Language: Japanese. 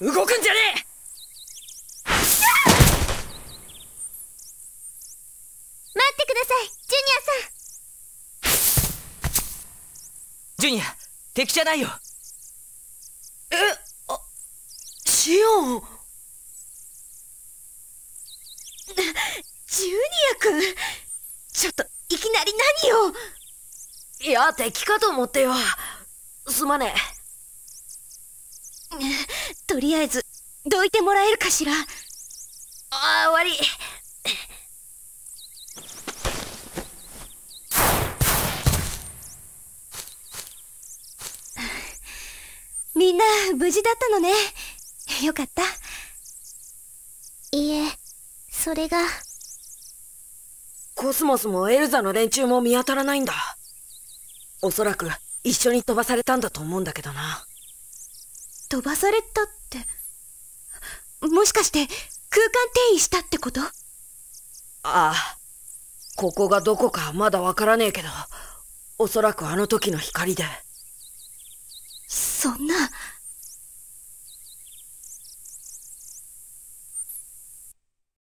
動くんじゃねえ待ってくださいジュニアさんジュニア敵じゃないよえあシオンジュニア君ちょっといきなり何をいや敵かと思ってよすまねえとりあえず、どいてもらえるかしら。ああ、わりみんな、無事だったのね。よかった。いえ、それが。コスモスもエルザの連中も見当たらないんだ。おそらく、一緒に飛ばされたんだと思うんだけどな。飛ばされたって。もしかして空間転移したってことああ。ここがどこかまだわからねえけど、おそらくあの時の光で。そんな。